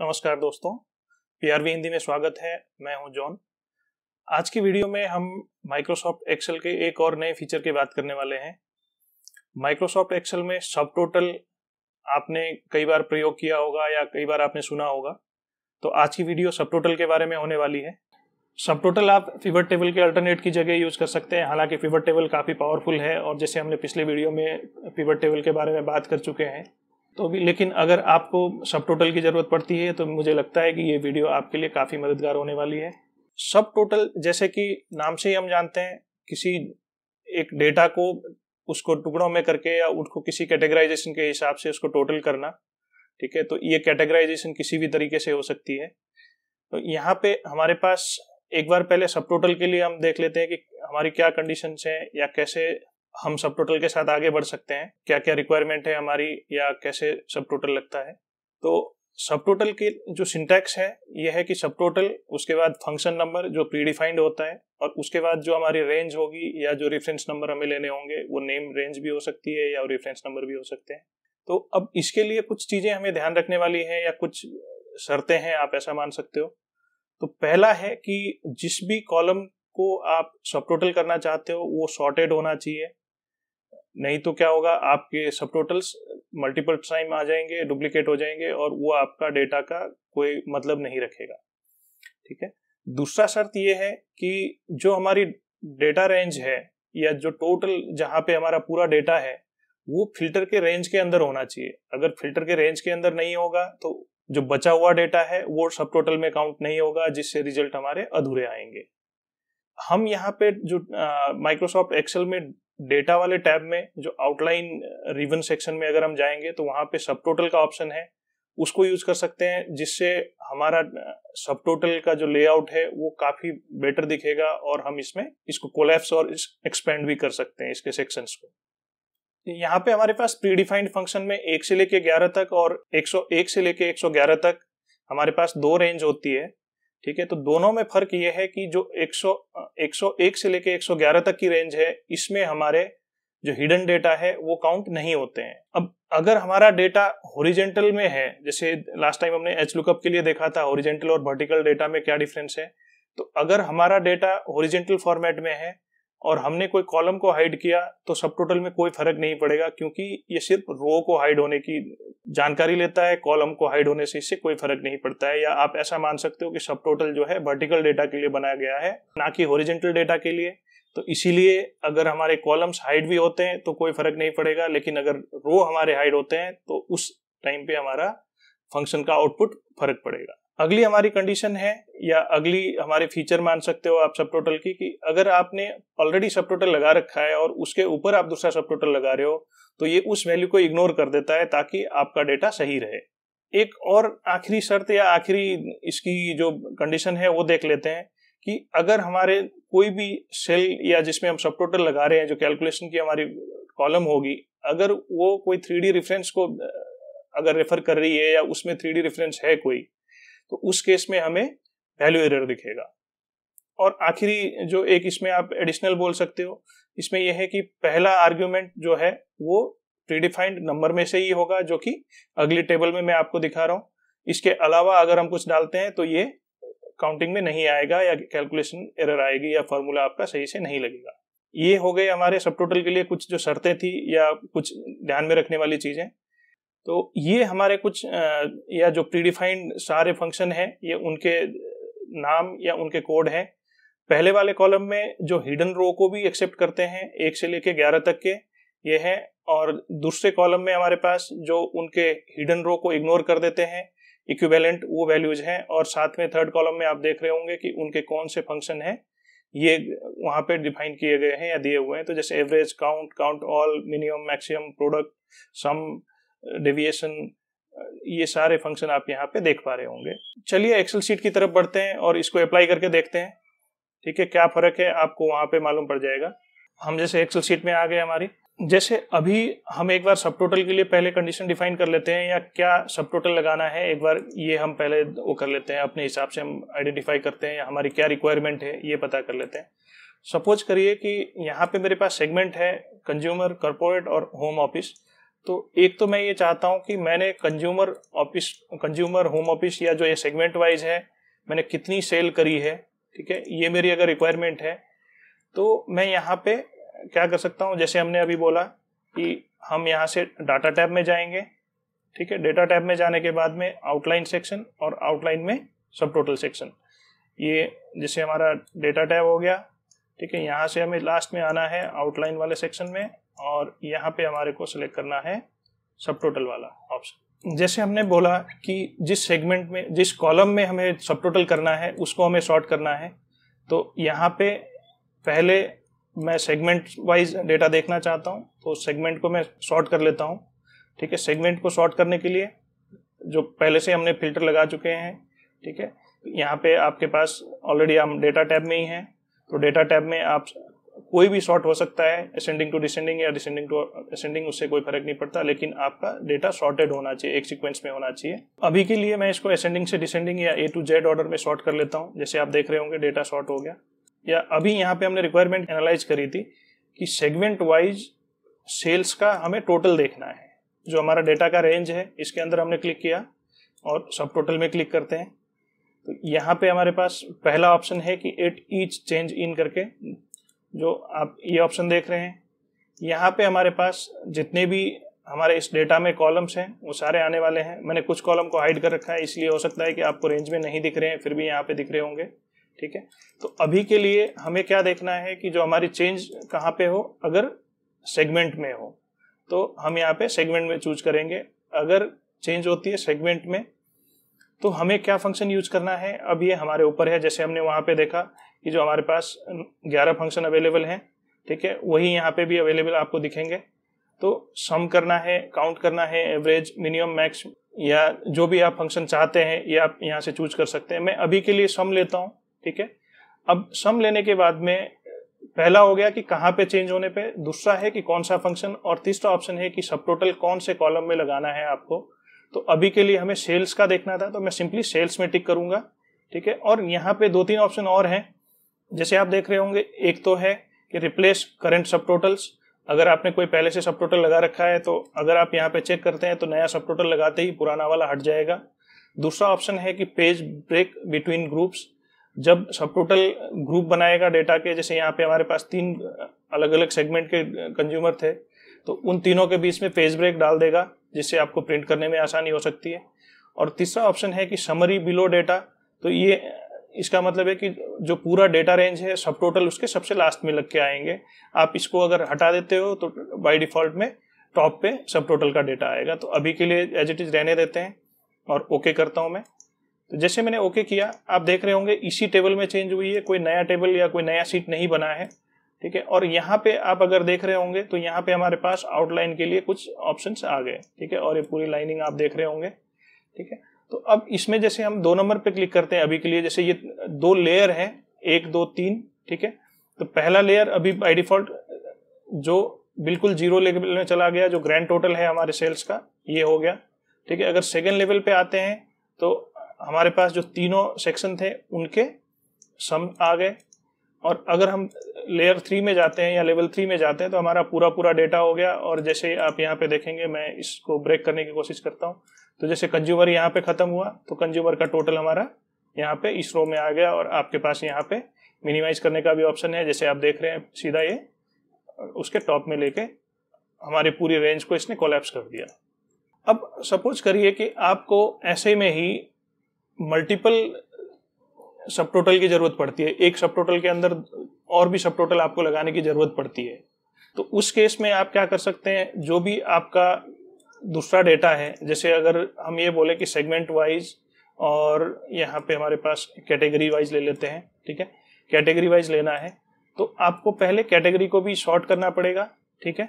नमस्कार दोस्तों पीआरवी हिंदी में स्वागत है मैं हूं जॉन आज की वीडियो में हम माइक्रोसॉफ्ट एक्सेल के एक और नए फीचर की बात करने वाले हैं माइक्रोसॉफ्ट एक्सेल में सब टोटल आपने कई बार प्रयोग किया होगा या कई बार आपने सुना होगा तो आज की वीडियो सब टोटल के बारे में होने वाली है सब टोटल आप फीवर टेबल के अल्टरनेट की जगह यूज़ कर सकते हैं हालांकि फीवर टेबल काफ़ी पावरफुल है और जैसे हमने पिछले वीडियो में फीवर टेबल के बारे में बात कर चुके हैं तो भी लेकिन अगर आपको सब टोटल की ज़रूरत पड़ती है तो मुझे लगता है कि ये वीडियो आपके लिए काफ़ी मददगार होने वाली है सब टोटल जैसे कि नाम से ही हम जानते हैं किसी एक डेटा को उसको टुकड़ों में करके या उसको किसी कैटेगराइजेशन के हिसाब से उसको टोटल करना ठीक है तो ये कैटेगराइजेशन किसी भी तरीके से हो सकती है तो यहाँ पे हमारे पास एक बार पहले सब टोटल के लिए हम देख लेते हैं कि हमारी क्या कंडीशन है या कैसे हम सब टोटल के साथ आगे बढ़ सकते हैं क्या क्या रिक्वायरमेंट है हमारी या कैसे सब टोटल लगता है तो सब टोटल की जो सिंटैक्स है यह है कि सब टोटल उसके बाद फंक्शन नंबर जो प्रीडिफाइंड होता है और उसके बाद जो हमारी रेंज होगी या जो रेफरेंस नंबर हमें लेने होंगे वो नेम रेंज भी हो सकती है या रेफरेंस नंबर भी हो सकते हैं तो अब इसके लिए कुछ चीज़ें हमें ध्यान रखने वाली है या कुछ शर्तें हैं आप ऐसा मान सकते हो तो पहला है कि जिस भी कॉलम को आप सब टोटल करना चाहते हो वो सॉर्टेड होना चाहिए नहीं तो क्या होगा आपके सब टोटल्स मल्टीपल टाइम आ जाएंगे डुप्लीकेट हो जाएंगे और वो आपका डेटा का कोई मतलब नहीं रखेगा ठीक है दूसरा शर्त ये है कि जो हमारी डेटा रेंज है या जो टोटल जहाँ पे हमारा पूरा डेटा है वो फिल्टर के रेंज के अंदर होना चाहिए अगर फिल्टर के रेंज के अंदर नहीं होगा तो जो बचा हुआ डेटा है वो सब टोटल में काउंट नहीं होगा जिससे रिजल्ट हमारे अधूरे आएंगे हम यहाँ पे जो माइक्रोसॉफ्ट एक्सेल में डेटा वाले टैब में जो आउटलाइन रिवन सेक्शन में अगर हम जाएंगे तो वहां पे सब टोटल का ऑप्शन है उसको यूज कर सकते हैं जिससे हमारा सब टोटल का जो लेआउट है वो काफी बेटर दिखेगा और हम इसमें इसको कोलैप्स और एक्सपेंड भी कर सकते हैं इसके सेक्शंस को यहाँ पे हमारे पास प्रीडिफाइंड फंक्शन में एक से लेके ग्यारह तक और 101 से लेके 111 तक हमारे पास दो रेंज होती है ठीक है तो दोनों में फर्क यह है कि जो 100 101 से लेके 111 तक की रेंज है इसमें हमारे जो हिडन डेटा है वो काउंट नहीं होते हैं अब अगर हमारा डेटा होरिजेंटल में है जैसे लास्ट टाइम हमने एच लुकअप के लिए देखा था ओरिजेंटल और वर्टिकल डेटा में क्या डिफरेंस है तो अगर हमारा डेटा होरिजेंटल फॉर्मेट में है और हमने कोई कॉलम को हाइड किया तो सब टोटल में कोई फर्क नहीं पड़ेगा क्योंकि ये सिर्फ रो को हाइड होने की जानकारी लेता है कॉलम को हाइड होने से इससे कोई फर्क नहीं पड़ता है या आप ऐसा मान सकते हो कि सब टोटल जो है वर्टिकल डेटा के लिए बनाया गया है ना कि ओरिजेंटल डेटा के लिए तो इसीलिए अगर हमारे कॉलम्स हाइड भी होते हैं तो कोई फर्क नहीं पड़ेगा लेकिन अगर रो हमारे हाइड होते हैं तो उस टाइम पे हमारा फंक्शन का आउटपुट फर्क पड़ेगा अगली हमारी कंडीशन है या अगली हमारे फीचर मान सकते हो आप सब टोटल की कि अगर आपने ऑलरेडी सब टोटल लगा रखा है और उसके ऊपर आप दूसरा सब टोटल लगा रहे हो तो ये उस वैल्यू को इग्नोर कर देता है ताकि आपका डेटा सही रहे एक और आखिरी शर्त या आखिरी इसकी जो कंडीशन है वो देख लेते हैं कि अगर हमारे कोई भी सेल या जिसमें हम सब टोटल लगा रहे हैं जो कैलकुलेशन की हमारी कॉलम होगी अगर वो कोई थ्री रेफरेंस को अगर रेफर कर रही है या उसमें थ्री रेफरेंस है कोई तो उस केस में हमें वैल्यू एरर दिखेगा और आखिरी जो एक इसमें आप एडिशनल बोल सकते हो इसमें यह है कि पहला आर्ग्यूमेंट जो है वो प्रीडिफाइंड नंबर में से ही होगा जो कि अगली टेबल में मैं आपको दिखा रहा हूँ इसके अलावा अगर हम कुछ डालते हैं तो ये काउंटिंग में नहीं आएगा या कैलकुलेशन एरर आएगी या फॉर्मूला आपका सही से नहीं लगेगा ये हो गए हमारे सब टोटल के लिए कुछ जो शर्तें थी या कुछ ध्यान में रखने वाली चीज़ें तो ये हमारे कुछ या जो प्रीडिफाइंड सारे फंक्शन हैं ये उनके नाम या उनके कोड हैं पहले वाले कॉलम में जो हिडन रो को भी एक्सेप्ट करते हैं एक से लेके ग्यारह तक के ये हैं और दूसरे कॉलम में हमारे पास जो उनके हिडन रो को इग्नोर कर देते हैं इक्विवेलेंट वो वैल्यूज हैं और साथ में थर्ड कॉलम में आप देख रहे होंगे कि उनके कौन से फंक्शन हैं ये वहाँ पे डिफाइन किए गए हैं या दिए हुए हैं तो जैसे average count count all minimum maximum product sum deviation ये सारे फंक्शन आप यहाँ पे देख पा रहे होंगे चलिए एक्सेल सीट की तरफ बढ़ते हैं और इसको अप्लाई करके देखते हैं ठीक है क्या फर्क है आपको वहां पे मालूम पड़ जाएगा हम जैसे एक्सेल सीट में आ गए हमारी जैसे अभी हम एक बार सब टोटल के लिए पहले कंडीशन डिफाइन कर लेते हैं या क्या सब टोटल लगाना है एक बार ये हम पहले वो कर लेते हैं अपने हिसाब से हम आइडेंटिफाई करते हैं या हमारी क्या रिक्वायरमेंट है ये पता कर लेते हैं सपोज करिए कि यहाँ पे मेरे पास सेगमेंट है कंज्यूमर कॉरपोरेट और होम ऑफिस तो एक तो मैं ये चाहता हूँ कि मैंने consumer office consumer home office या जो ये सेगमेंट वाइज है मैंने कितनी सेल करी है ठीक है ये मेरी अगर रिक्वायरमेंट है तो मैं यहाँ पे क्या कर सकता हूँ जैसे हमने अभी बोला कि हम यहाँ से डाटा टैब में जाएंगे ठीक है डेटा टैब में जाने के बाद में आउटलाइन सेक्शन और आउटलाइन में सब टोटल सेक्शन ये जैसे हमारा डेटा टैब हो गया ठीक है यहाँ से हमें लास्ट में आना है आउटलाइन वाले सेक्शन में और यहाँ पे हमारे को सिलेक्ट करना है सब टोटल वाला ऑप्शन जैसे हमने बोला कि जिस सेगमेंट में जिस कॉलम में हमें सब टोटल करना है उसको हमें शॉर्ट करना है तो यहाँ पे पहले मैं सेगमेंट वाइज डेटा देखना चाहता हूँ तो सेगमेंट को मैं शॉर्ट कर लेता हूँ ठीक है सेगमेंट को शॉर्ट करने के लिए जो पहले से हमने फिल्टर लगा चुके हैं ठीक है यहाँ पे आपके पास ऑलरेडी हम डेटा टैब में ही हैं तो डेटा टैब में आप कोई भी शॉर्ट हो सकता है असेंडिंग टू डिसेंडिंग या डिसेंडिंग टू असेंडिंग उससे कोई फर्क नहीं पड़ता लेकिन आपका डेटा शॉर्टेड होना चाहिए एक सीक्वेंस में होना चाहिए अभी के लिए मैं इसको असेंडिंग से डिसेंडिंग या ए टू जेड ऑर्डर में शॉर्ट कर लेता हूँ जैसे आप देख रहे होंगे डेटा शॉर्ट हो गया या अभी यहाँ पे हमने रिक्वायरमेंट एनालाइज करी थी कि सेगमेंट वाइज सेल्स का हमें टोटल देखना है जो हमारा डेटा का रेंज है इसके अंदर हमने क्लिक किया और सब टोटल में क्लिक करते हैं तो यहाँ पे हमारे पास पहला ऑप्शन है कि एट ईच चेंज इन करके जो आप ये ऑप्शन देख रहे हैं यहाँ पे हमारे पास जितने भी हमारे इस डेटा में कॉलम्स हैं वो सारे आने वाले हैं मैंने कुछ कॉलम को हाइड कर रखा है इसलिए हो सकता है कि आपको रेंज में नहीं दिख रहे हैं फिर भी यहाँ पे दिख रहे होंगे ठीक है तो अभी के लिए हमें क्या देखना है कि जो हमारी चेंज कहाँ पे हो अगर सेगमेंट में हो तो हम यहाँ पे सेगमेंट में चूज करेंगे अगर चेंज होती है सेगमेंट में तो हमें क्या फंक्शन यूज करना है अब ये हमारे ऊपर है जैसे हमने वहां पे देखा कि जो हमारे पास 11 फंक्शन अवेलेबल हैं ठीक है वही यहाँ पे भी अवेलेबल आपको दिखेंगे तो सम करना है काउंट करना है एवरेज मिनिमम मैक्स या जो भी आप फंक्शन चाहते हैं ये आप यहाँ से चूज कर सकते हैं मैं अभी के लिए सम लेता हूँ ठीक है अब सम लेने के बाद में पहला हो गया कि कहाँ पे चेंज होने पे दूसरा है कि कौन सा फंक्शन और तीसरा ऑप्शन है कि सब टोटल कौन से कॉलम में लगाना है आपको तो अभी के लिए हमें सेल्स का देखना था तो मैं सिंपली सेल्स में टिक करूंगा ठीक है और यहाँ पे दो तीन ऑप्शन और हैं जैसे आप देख रहे होंगे एक तो है कि रिप्लेस करंट सब टोटल्स अगर आपने कोई पहले से सब टोटल लगा रखा है तो अगर आप यहाँ पे चेक करते हैं तो नया सब टोटल लगाते ही पुराना वाला हट जाएगा दूसरा ऑप्शन है कि पेज ब्रेक बिटवीन ग्रुप्स जब सब टोटल ग्रुप बनाएगा डेटा के जैसे यहाँ पे हमारे पास तीन अलग अलग सेगमेंट के कंज्यूमर थे तो उन तीनों के बीच में पेज ब्रेक डाल देगा जिससे आपको प्रिंट करने में आसानी हो सकती है और तीसरा ऑप्शन है कि समरी बिलो डेटा तो ये इसका मतलब है कि जो पूरा डेटा रेंज है सब टोटल उसके सबसे लास्ट में लग के आएंगे आप इसको अगर हटा देते हो तो बाय डिफॉल्ट में टॉप पे सब टोटल का डेटा आएगा तो अभी के लिए एज इट इज रहने देते हैं और ओके okay करता हूं मैं तो जैसे मैंने ओके okay किया आप देख रहे होंगे इसी टेबल में चेंज हुई है कोई नया टेबल या कोई नया सीट नहीं बना है ठीक है और यहाँ पे आप अगर देख रहे होंगे तो यहाँ पे हमारे पास आउटलाइन के लिए कुछ ऑप्शन आ गए ठीक है और ये पूरी लाइनिंग आप देख रहे होंगे ठीक है तो अब इसमें जैसे हम दो नंबर पे क्लिक करते हैं अभी के लिए जैसे ये दो लेयर है एक दो तीन ठीक है तो पहला लेयर अभी बाई डिफॉल्ट जो बिल्कुल जीरो लेवल में चला गया जो ग्रैंड टोटल है हमारे सेल्स का ये हो गया ठीक है अगर सेकेंड लेवल पे आते हैं तो हमारे पास जो तीनों सेक्शन थे उनके सम आ गए और अगर हम लेयर थ्री में जाते हैं या लेवल थ्री में जाते हैं तो हमारा पूरा पूरा डेटा हो गया और जैसे आप यहाँ पे देखेंगे मैं इसको ब्रेक करने की कोशिश करता हूँ तो जैसे कंज्यूमर यहाँ पे खत्म हुआ तो कंज्यूमर का टोटल हमारा यहाँ पे इस रो में आ गया और आपके पास यहाँ पे मिनिमाइज करने का भी ऑप्शन है जैसे आप देख रहे हैं सीधा ये उसके टॉप में लेके हमारी पूरी रेंज को इसने कोलेप्स कर दिया अब सपोज करिए कि आपको ऐसे में ही मल्टीपल सब टोटल की जरूरत पड़ती है एक सब टोटल के अंदर और भी सब टोटल आपको लगाने की जरूरत पड़ती है तो उस केस में आप क्या कर सकते हैं जो भी आपका दूसरा डेटा है जैसे अगर हम ये बोले कि सेगमेंट वाइज और यहाँ पे हमारे पास कैटेगरी वाइज ले लेते हैं ठीक है कैटेगरी वाइज लेना है तो आपको पहले कैटेगरी को भी शॉर्ट करना पड़ेगा ठीक है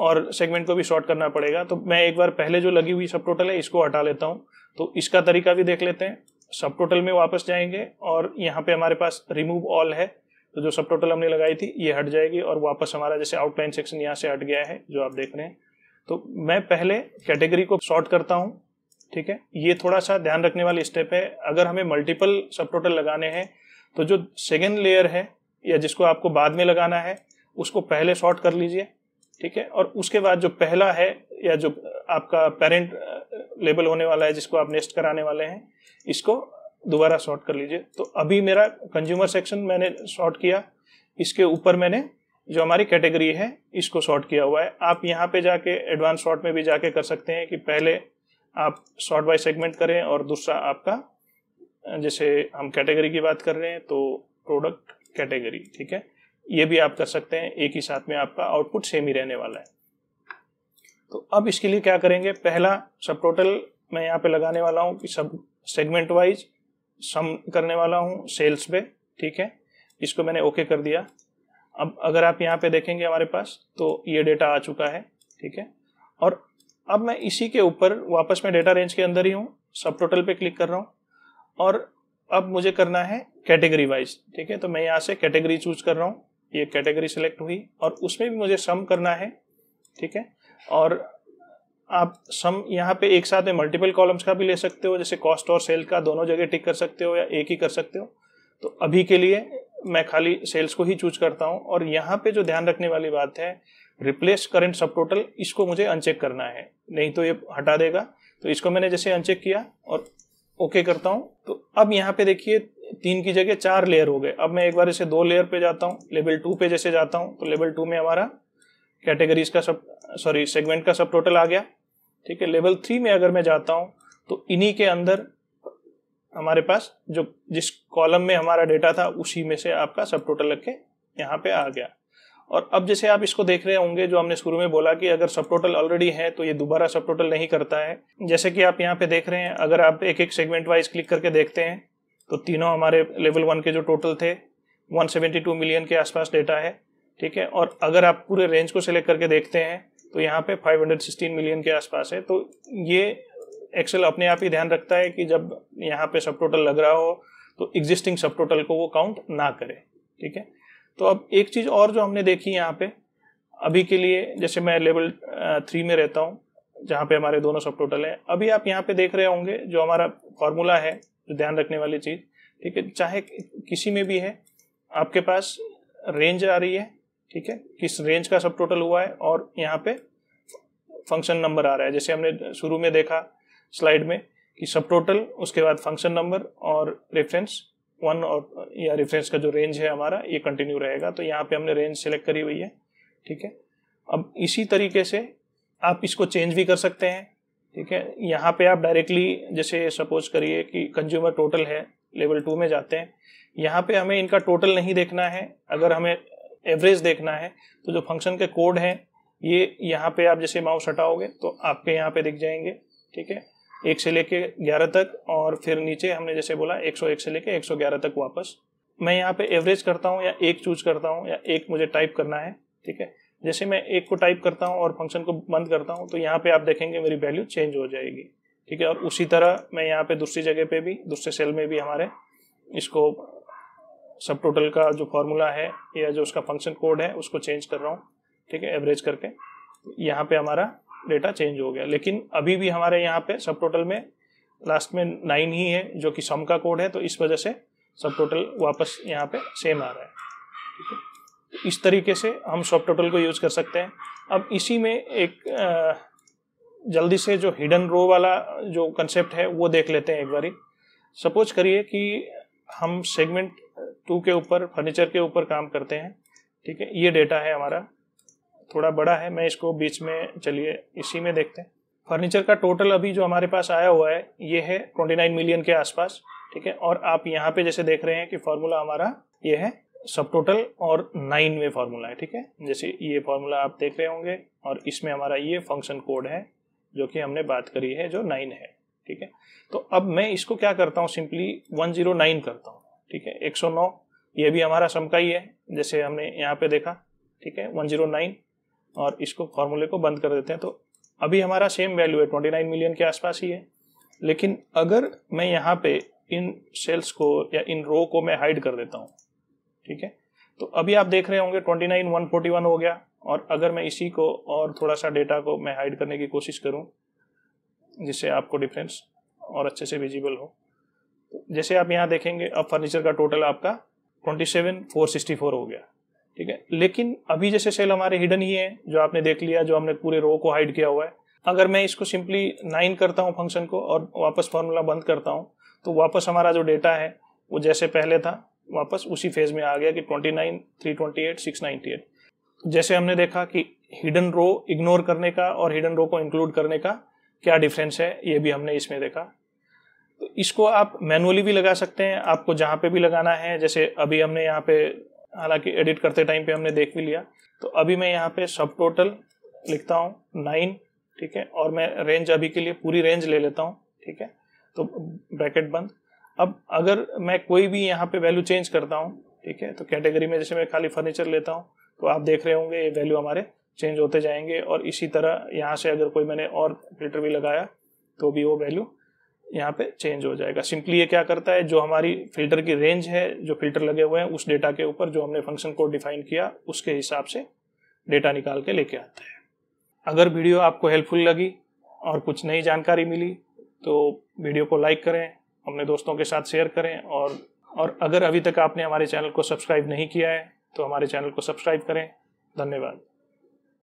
और सेगमेंट को भी शॉर्ट करना पड़ेगा तो मैं एक बार पहले जो लगी हुई सब टोटल है इसको हटा लेता हूँ तो इसका तरीका भी देख लेते हैं सब टोटल में वापस जाएंगे और यहाँ पे हमारे पास रिमूव ऑल है तो जो सब टोटल हमने लगाई थी ये हट जाएगी और वापस हमारा जैसे आउटलाइन सेक्शन यहाँ से हट गया है जो आप देख रहे हैं तो मैं पहले कैटेगरी को शॉर्ट करता हूँ ठीक है ये थोड़ा सा ध्यान रखने वाली स्टेप है अगर हमें मल्टीपल सब टोटल लगाने हैं तो जो सेकेंड लेयर है या जिसको आपको बाद में लगाना है उसको पहले शॉर्ट कर लीजिए ठीक है और उसके बाद जो पहला है या जो आपका पेरेंट लेबल uh, होने वाला है जिसको आप नेस्ट कराने वाले हैं इसको दोबारा शॉर्ट कर लीजिए तो अभी मेरा कंज्यूमर सेक्शन मैंने शॉर्ट किया इसके ऊपर मैंने जो हमारी कैटेगरी है इसको शॉर्ट किया हुआ है आप यहाँ पे जाके एडवांस शॉर्ट में भी जाके कर सकते हैं कि पहले आप शॉर्ट बाय सेगमेंट करें और दूसरा आपका uh, जैसे हम कैटेगरी की बात कर रहे हैं तो प्रोडक्ट कैटेगरी ठीक है ये भी आप कर सकते हैं एक ही साथ में आपका आउटपुट सेम ही रहने वाला है तो अब इसके लिए क्या करेंगे पहला सब टोटल मैं यहाँ पे लगाने वाला हूँ कि सब सेगमेंट वाइज सम करने वाला हूँ सेल्स पे ठीक है इसको मैंने ओके कर दिया अब अगर आप यहाँ पे देखेंगे हमारे पास तो ये डेटा आ चुका है ठीक है और अब मैं इसी के ऊपर वापस मैं डेटा रेंज के अंदर ही हूँ सब टोटल पे क्लिक कर रहा हूँ और अब मुझे करना है कैटेगरी वाइज ठीक है तो मैं यहाँ से कैटेगरी चूज कर रहा हूँ ये कैटेगरी सिलेक्ट हुई और उसमें भी मुझे सम करना है ठीक है और आप सम यहाँ पे एक साथ में मल्टीपल कॉलम्स का भी ले सकते हो जैसे कॉस्ट और सेल का दोनों जगह टिक कर सकते हो या एक ही कर सकते हो तो अभी के लिए मैं खाली सेल्स को ही चूज करता हूँ और यहाँ पे जो ध्यान रखने वाली बात है रिप्लेस करेंट सब टोटल इसको मुझे अनचेक करना है नहीं तो ये हटा देगा तो इसको मैंने जैसे अनचेक किया और ओके करता हूँ तो अब यहाँ पे देखिए तीन की जगह चार लेयर हो गए अब मैं एक बार इसे दो लेयर पे जाता हूँ लेवल टू पे जैसे जाता हूँ तो लेवल टू में हमारा कैटेगरीज का सब सॉरी सेगमेंट का सब टोटल आ गया ठीक है लेवल थ्री में अगर मैं जाता हूँ तो इन्हीं के अंदर हमारे पास जो जिस कॉलम में हमारा डेटा था उसी में से आपका सब टोटल लग के यहाँ पे आ गया और अब जैसे आप इसको देख रहे होंगे जो हमने शुरू में बोला कि अगर सब टोटल ऑलरेडी है तो ये दोबारा सब टोटल नहीं करता है जैसे कि आप यहाँ पे देख रहे हैं अगर आप एक एक सेगमेंट वाइज क्लिक करके देखते हैं तो तीनों हमारे लेवल वन के जो टोटल थे 172 मिलियन के आसपास डेटा है ठीक है और अगर आप पूरे रेंज को सिलेक्ट करके देखते हैं तो यहाँ पे 516 मिलियन के आसपास है तो ये एक्सेल अपने आप ही ध्यान रखता है कि जब यहाँ पे सब टोटल लग रहा हो तो एग्जिस्टिंग सब टोटल को वो काउंट ना करे ठीक है तो अब एक चीज़ और जो हमने देखी यहाँ पे अभी के लिए जैसे मैं लेवल थ्री में रहता हूँ जहाँ पे हमारे दोनों सब टोटल है अभी आप यहाँ पे देख रहे होंगे जो हमारा फॉर्मूला है तो ध्यान रखने वाली चीज़ ठीक है चाहे किसी में भी है आपके पास रेंज आ रही है ठीक है किस रेंज का सब टोटल हुआ है और यहाँ पे फंक्शन नंबर आ रहा है जैसे हमने शुरू में देखा स्लाइड में कि सब टोटल उसके बाद फंक्शन नंबर और रेफरेंस वन और या रेफरेंस का जो रेंज है हमारा ये कंटिन्यू रहेगा तो यहाँ पे हमने रेंज सेलेक्ट करी हुई है ठीक है अब इसी तरीके से आप इसको चेंज भी कर सकते हैं ठीक है यहाँ पे आप डायरेक्टली जैसे सपोज करिए कि कंज्यूमर टोटल है लेवल टू में जाते हैं यहाँ पे हमें इनका टोटल नहीं देखना है अगर हमें एवरेज देखना है तो जो फंक्शन के कोड हैं ये यहाँ पे आप जैसे माउस हटाओगे तो आपके यहाँ पे दिख जाएंगे ठीक है एक से लेके ग्यारह तक और फिर नीचे हमने जैसे बोला एक सौ एक से लेके एक सौ ग्यारह तक वापस मैं यहाँ पे एवरेज करता हूँ या एक चूज करता हूँ या एक मुझे टाइप करना है ठीक है जैसे मैं एक को टाइप करता हूँ और फंक्शन को बंद करता हूँ तो यहाँ पे आप देखेंगे मेरी वैल्यू चेंज हो जाएगी ठीक है और उसी तरह मैं यहाँ पे दूसरी जगह पे भी दूसरे सेल में भी हमारे इसको सब टोटल का जो फॉर्मूला है या जो उसका फंक्शन कोड है उसको चेंज कर रहा हूँ ठीक है एवरेज करके यहाँ पे हमारा डेटा चेंज हो गया लेकिन अभी भी हमारे यहाँ पे सब टोटल में लास्ट में नाइन ही है जो कि सम का कोड है तो इस वजह से सब टोटल वापस यहाँ पे सेम आ रहा है ठीक है इस तरीके से हम सॉफ्ट टोटल को यूज़ कर सकते हैं अब इसी में एक जल्दी से जो हिडन रो वाला जो कंसेप्ट है वो देख लेते हैं एक बारी सपोज करिए कि हम सेगमेंट टू के ऊपर फर्नीचर के ऊपर काम करते हैं ठीक है ये डेटा है हमारा थोड़ा बड़ा है मैं इसको बीच में चलिए इसी में देखते हैं फर्नीचर का टोटल अभी जो हमारे पास आया हुआ है ये है ट्वेंटी मिलियन के आसपास ठीक है और आप यहाँ पे जैसे देख रहे हैं कि फॉर्मूला हमारा ये है सब टोटल और नाइन में फार्मूला है ठीक है जैसे ये फार्मूला आप देख रहे होंगे और इसमें हमारा ये फंक्शन कोड है जो कि हमने बात करी है जो नाइन है ठीक है तो अब मैं इसको क्या करता हूँ सिंपली वन जीरो नाइन करता हूँ ठीक है एक सौ नौ ये भी हमारा सम का ही है जैसे हमने यहाँ पे देखा ठीक है वन जीरो नाइन और इसको फॉर्मूले को बंद कर देते हैं तो अभी हमारा सेम वैल्यू है ट्वेंटी नाइन मिलियन के आसपास ही है लेकिन अगर मैं यहाँ पे इन सेल्स को या इन रो को मैं हाइड कर देता हूँ ठीक है तो अभी आप देख रहे होंगे 29 141 हो गया और अगर मैं इसी को और थोड़ा सा डेटा को मैं हाइड करने की कोशिश करूं जिससे आपको डिफरेंस और अच्छे से विजिबल हो तो जैसे आप यहाँ देखेंगे अब फर्नीचर का टोटल आपका फोर हो गया ठीक है लेकिन अभी जैसे सेल हमारे हिडन ही है जो आपने देख लिया जो हमने पूरे रो को हाइड किया हुआ है अगर मैं इसको सिंपली नाइन करता हूँ फंक्शन को और वापस फॉर्मूला बंद करता हूँ तो वापस हमारा जो डेटा है वो जैसे पहले था वापस उसी फेज में आ गया कि 29, 328, 698. जैसे हमने देखा कि हिडन रो इग्नोर करने का और हिडन रो को इंक्लूड करने का क्या डिफरेंस है ये भी हमने इसमें देखा तो इसको आप मैनुअली भी लगा सकते हैं आपको जहाँ पे भी लगाना है जैसे अभी हमने यहाँ पे हालांकि एडिट करते टाइम पे हमने देख भी लिया तो अभी मैं यहाँ पे सब टोटल लिखता हूँ नाइन ठीक है और मैं रेंज अभी के लिए पूरी रेंज ले लेता हूँ ठीक है तो ब्रैकेट बंद अब अगर मैं कोई भी यहाँ पे वैल्यू चेंज करता हूँ ठीक है तो कैटेगरी में जैसे मैं खाली फर्नीचर लेता हूँ तो आप देख रहे होंगे ये वैल्यू हमारे चेंज होते जाएंगे और इसी तरह यहाँ से अगर कोई मैंने और फिल्टर भी लगाया तो भी वो वैल्यू यहाँ पे चेंज हो जाएगा सिंपली ये क्या करता है जो हमारी फिल्टर की रेंज है जो फिल्टर लगे हुए हैं उस डेटा के ऊपर जो हमने फंक्शन कोड डिफाइन किया उसके हिसाब से डेटा निकाल के लेके आता है अगर वीडियो आपको हेल्पफुल लगी और कुछ नई जानकारी मिली तो वीडियो को लाइक करें अपने दोस्तों के साथ शेयर करें और और अगर अभी तक आपने हमारे चैनल को सब्सक्राइब नहीं किया है तो हमारे चैनल को सब्सक्राइब करें धन्यवाद